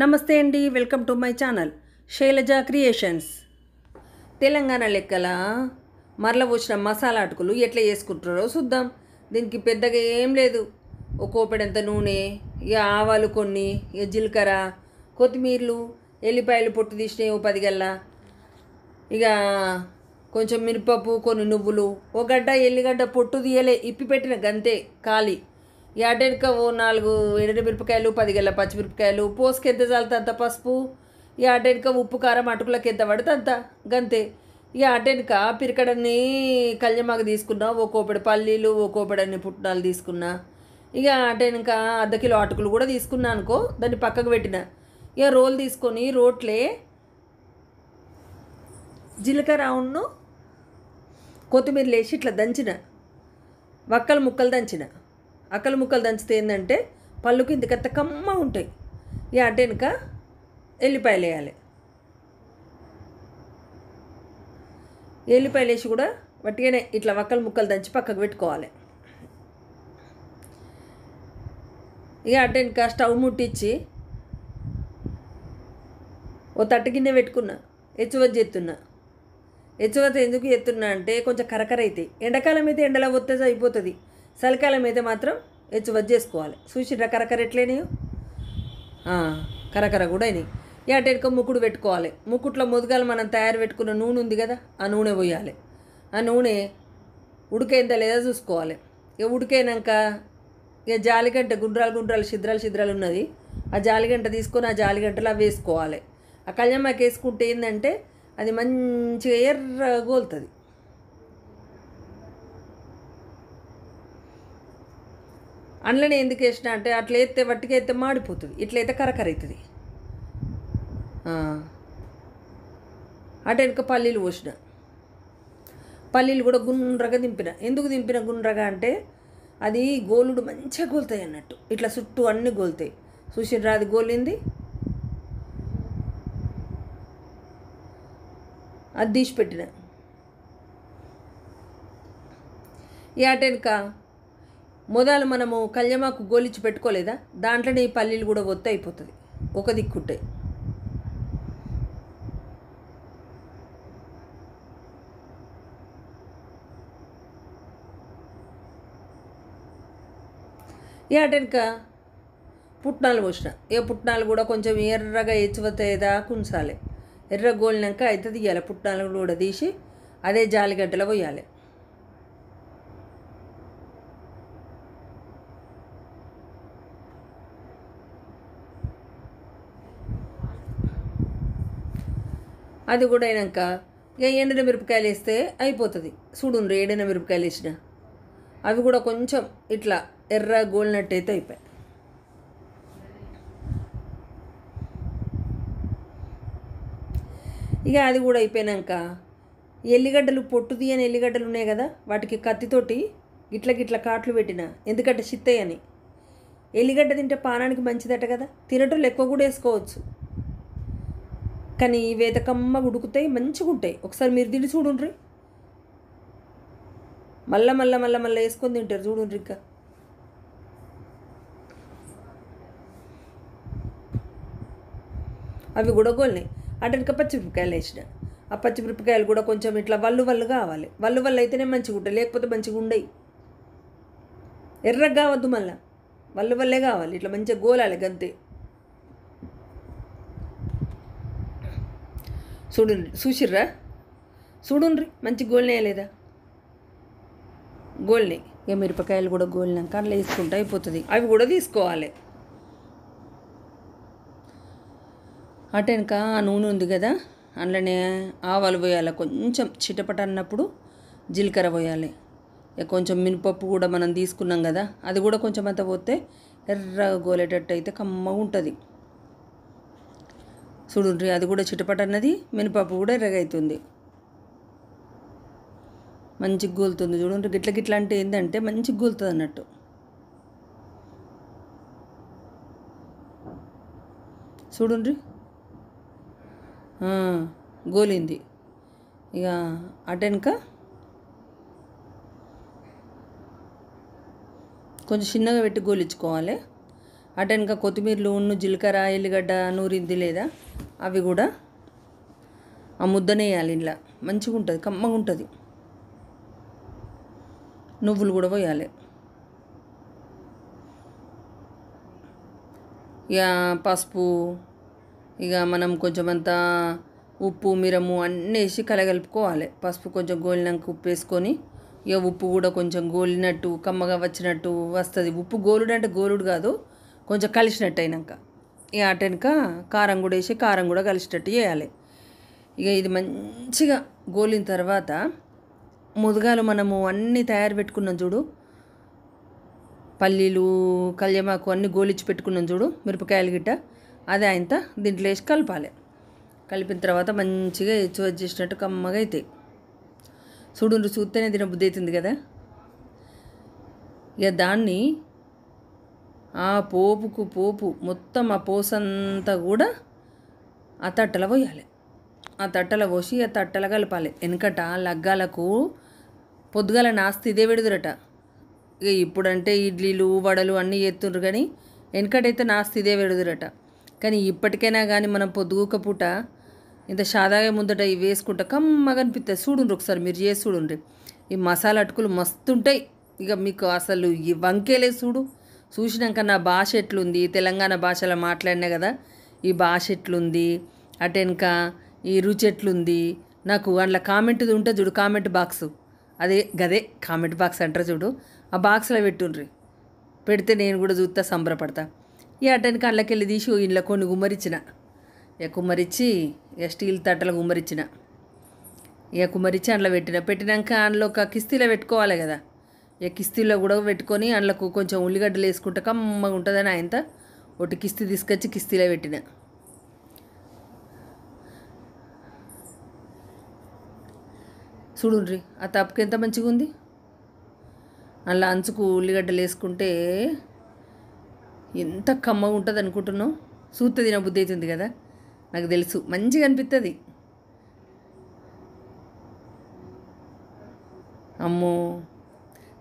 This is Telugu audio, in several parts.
నమస్తే అండి welcome to my channel Shailaja Creations Telangana లెక్కల మరల వచ్చిన మసాలా అటుకులు ఎట్లా చేసుకుంటారో చూద్దాం దీనికి పెద్దగా ఏం లేదు కోపెడంత నూనె ఇక ఆవాలు కొన్ని ఇక జీలకర్ర కొత్తిమీరలు ఎల్లిపాయలు పొట్టు తీసినాయి ఓ పది గల్లా ఇక కొంచెం మిరపప్పు కొన్ని నువ్వులు ఒక గడ్డ ఎల్లిగడ్డ పొట్టు తీయలే ఇప్పి పెట్టిన గంతే ఖాళీ ఎడెనక ఓ నాలుగు మిరపకాయలు పది గల్ల పచ్చిమిరపకాయలు పోసుకెంత చల్లుతా అంత పసుపు ఈ అటెనక ఉప్పు కారం అటుకులకి ఎంత పడుతుంది అంత గంతే ఇక అటెనక పిరికడని కళ్యమాకు తీసుకున్నా ఓ పల్లీలు ఓ కోపెడన్ని పుట్నాలు తీసుకున్నా ఇక అటెనక అర్ధ కిలో అటుకులు కూడా తీసుకున్నా అనుకో దాన్ని పక్కకు పెట్టిన ఇక రోల్ తీసుకొని రోట్లే జీలకర్ర అవును కొత్తిమీర లేచి ఇట్లా దంచిన వక్కలు ముక్కలు దంచిన అక్కలు ముక్కలు దంచితే ఏంటంటే పళ్ళు కింద కమ్మ ఉంటాయి ఇక అడ్డ వెనుక ఎల్లిపాయలు వేయాలి ఎల్లిపాయలు వేసి కూడా వట్టిగానే ఇట్లా వక్కలు ముక్కలు దంచి పక్కకు పెట్టుకోవాలి ఇక అడ్డెనుక వెనుక స్టవ్ ముట్టించి ఓ తట్టు గిన్నె పెట్టుకున్నా ఎచ్చువత్ చేస్తున్నా ఎచ్చువత్ ఎందుకు ఎత్తున్నా అంటే కొంచెం కరకర అవుతాయి ఎండాకాలం అయితే ఎండలో పోతే అయిపోతుంది చలికాలం అయితే మాత్రం హెచ్చు చేసుకోవాలి చూసిరా కరకర ఎట్లేనియో కరకర కూడా అయినాయి ఏటెనుక ముక్కుడు పెట్టుకోవాలి ముక్కుట్లో ముదుగాలు మనం తయారు పెట్టుకున్న నూనె ఉంది కదా ఆ నూనె పోయాలి ఆ నూనె ఉడికైందా లేదా చూసుకోవాలి ఇక ఉడికైనాక ఇక జాలిగంట గుండ్రాలు గుండ్రాలు శిద్రాలు శిద్రాలు ఉన్నది ఆ జాలిగంట తీసుకొని ఆ జాలిగంటలు వేసుకోవాలి ఆ కళ్యామాకి వేసుకుంటే ఏంటంటే అది మంచిగా ఎర్ర గోలుతుంది అందులోనే ఎందుకు వేసిన అంటే అట్లా వేస్తే వట్టిగా ఎత్తే మాడిపోతుంది ఇట్లయితే కరకరవుతుంది అటు వెనుక పల్లీలు పోసిన పల్లీలు కూడా గుండ్రగా దింపిన ఎందుకు దింపిన గుండ్రగా అంటే అది గోలుడు మంచిగా గోలుతాయి అన్నట్టు ఇట్లా చుట్టూ అన్నీ గోలుతాయి చూసిరా అది గోలింది అది తీసి పెట్టిన ఈ వెనుక మొదలు మనము కళ్యమాకు గోలిచ్చి పెట్టుకోలేదా దాంట్లోనే ఈ పల్లీలు కూడా ఒత్తు అయిపోతుంది ఒక దిక్కుంటే ఏటనుక పుట్నాలు పోసిన ఏ పుట్నాలు కూడా కొంచెం ఎర్రగా ఎచ్చువతేదా కుంచాలి ఎర్ర గోలినాక అయితే తీయాలి పుట్నాలు కూడా తీసి అదే జాలిగడ్డలో పోయాలి అది కూడా అయినాక ఇక ఎండిన మిరపకాయలు వేస్తే అయిపోతుంది చూడు ఎండిన మిరపకాయలు వేసిన అవి కూడా కొంచెం ఇట్లా ఎర్ర గోల్నట్టు అయితే అయిపోయాయి ఇక అది కూడా అయిపోయినాక ఎల్లిగడ్డలు పొట్టుది అని ఎల్లిగడ్డలు ఉన్నాయి కదా వాటికి కత్తితోటి గిట్ల గిట్ల కాట్లు పెట్టిన ఎందుకంటే చిత్తయ్యని ఎల్లిగడ్డ తింటే పానానికి మంచిదట కదా తినటం ఎక్కువ కూడా వేసుకోవచ్చు చక్కని వేతకమ్మ ఉడుకుతాయి మంచిగా ఉంటాయి ఒకసారి మీరు తిని చూడుండ్రి మళ్ళా మళ్ళా మళ్ళా మళ్ళీ వేసుకొని తింటారు చూడండి ఇంకా అవి అంటే ఇంకా పచ్చిమిరపకాయలు వేసిన ఆ పచ్చిమిరపకాయలు కూడా కొంచెం ఇట్లా వల్లు వల్లు కావాలి వల్లు వల్లు అయితేనే మంచిగా ఉంటాయి లేకపోతే మంచిగా ఉండయి ఎర్రగా కావద్దు మళ్ళీ వల్లు వల్లే కావాలి ఇట్లా మంచిగా గోలాలి గంతే చూడండి చూసిర్రా చూడుండ్రి మంచి గోల్నే లేదా గోల్ని ఇక మిరపకాయలు కూడా గోలినాక అట్లా తీసుకుంటే అయిపోతుంది అవి కూడా తీసుకోవాలి అటెనక ఆ నూనె ఉంది కదా అందులోనే ఆవాలు పోయాలి కొంచెం చిటపట అన్నప్పుడు జీలకర్ర పోయాలి కొంచెం మినపప్పు కూడా మనం తీసుకున్నాం కదా అది కూడా కొంచెం అంత పోతే ఎర్రగా గోలేటట్టు అయితే కమ్మగా ఉంటుంది చూడుండ్రి అది కూడా చిటపట అన్నది మినపప్పు కూడా ఎర్రగవుతుంది మంచి గోలుతుంది చూడండి గిట్ల గిట్ల అంటే ఏంటంటే మంచి గోలుతుంది అన్నట్టు చూడండి గోలింది ఇక అటెనక కొంచెం చిన్నగా పెట్టి గోలించుకోవాలి అటెనక కొత్తిమీరలు ఉన్ను జీలకర్ర ఎల్లిగడ్డ నూరింది లేదా అవి కూడా ఆ ముద్దనేయాలి ఇంట్లో మంచిగా ఉంటుంది కమ్మగా ఉంటుంది నువ్వులు కూడా పోయాలి ఇక పసుపు ఇక మనం కొంచెమంతా ఉప్పు మిరము అన్నీ వేసి కలగలుపుకోవాలి పసుపు కొంచెం గోలినాక ఉప్పు వేసుకొని ఇక ఉప్పు కూడా కొంచెం గోలినట్టు కమ్మగా వచ్చినట్టు వస్తుంది ఉప్పు గోలుడు అంటే గోలుడు కాదు కొంచెం కలిసినట్టు అయినాక ఇక అటెనక కారం కూడా వేసి కారం కూడా కలిసినట్టు చేయాలి ఇక ఇది మంచిగా గోలిన తర్వాత ముదగాలు మనము అన్నీ తయారు పెట్టుకున్నాం చూడు పల్లీలు కళ్యమాకు అన్నీ గోలిచ్చి పెట్టుకున్నాం చూడు మిరపకాయలు గిట్ట అదే ఆయనత దీంట్లో వేసి కలపాలి కలిపిన తర్వాత మంచిగా ఎచ్చు వచ్చేసినట్టు కమ్మగా అవుతాయి చూడు చూస్తేనే తిన బుద్ధి అవుతుంది కదా ఇక దాన్ని ఆ పోపుకు పోపు మొత్తం ఆ పోసంతా కూడా ఆ తట్టల పోయాలి ఆ తట్టల పోసి ఆ తట్టలు కలపాలి వెనకట లగ్గాలకు పొద్దుగాల నాస్తి ఇదే విడుదరట ఇక ఇప్పుడంటే ఇడ్లీలు వడలు అన్నీ ఎత్తుండ్రు కానీ వెనకటైతే నాస్తి ఇదే పెడుదురట కానీ ఇప్పటికైనా కానీ మనం పొద్దుగూక పూట ఇంత సాదాగా ముందట ఇవి వేసుకుంటా కమ్మగా అనిపిస్తాయి చూడుండ్రు ఒకసారి మీరు చేసి చూడుండ్రి ఈ మసాలా అటుకులు మస్తుంటాయి ఇక మీకు అసలు ఈ వంకేలే చూడు చూసినాక నా భాష ఎట్లుంది తెలంగాణ భాషలో మాట్లాడినా కదా ఈ భాష ఎట్లుంది అటెనక ఈ రుచి ఎట్లుంది నాకు అందులో కామెంట్ ఉంటే చూడు కామెంట్ బాక్స్ అదే గదే కామెంట్ బాక్స్ అంటారు చూడు ఆ బాక్స్లో పెట్టుండ్రి పెడితే నేను కూడా చూస్తా సంబరపడతా ఈ అటెనక అందులోకి వెళ్ళి తీసి ఇంట్లో కొన్ని గుమ్మరిచ్చిన ఇక కుమ్మరిచ్చి ఇక స్టీల్ తట్టలు గుమ్మరిచ్చిన ఇక కుమ్మరిచ్చి అందులో పెట్టిన పెట్టినాక అందులో ఒక కిస్తీలో పెట్టుకోవాలి కదా ఇక కిస్తీలో కూడా పెట్టుకొని అందులోకి కొంచెం ఉల్లిగడ్డలు వేసుకుంటే కమ్మగా ఉంటుందని ఆయనత ఒకటి కిస్తీ తీసుకొచ్చి కిస్తీలో పెట్టిన చూడుండ్రి ఆ తప్పుకి ఎంత మంచిగా ఉంది అలా అంచుకు ఉల్లిగడ్డలు వేసుకుంటే ఎంత కమ్మగా ఉంటుంది అనుకుంటున్నావు సూత తిన బుద్ధి అవుతుంది కదా నాకు తెలుసు మంచిగా అనిపిస్తుంది అమ్మో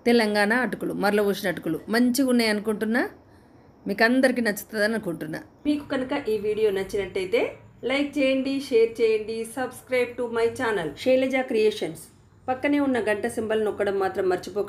తెలంగాణ అటుకులు మరల పోసిన అటుకులు మంచిగా ఉన్నాయి అనుకుంటున్నా మీకు అందరికీ నచ్చుతుందని అనుకుంటున్నా మీకు కనుక ఈ వీడియో నచ్చినట్టయితే లైక్ చేయండి షేర్ చేయండి subscribe to my channel Shailaja Creations పక్కనే ఉన్న గంట సింబల్ నొక్కడం మాత్రం మర్చిపోకండి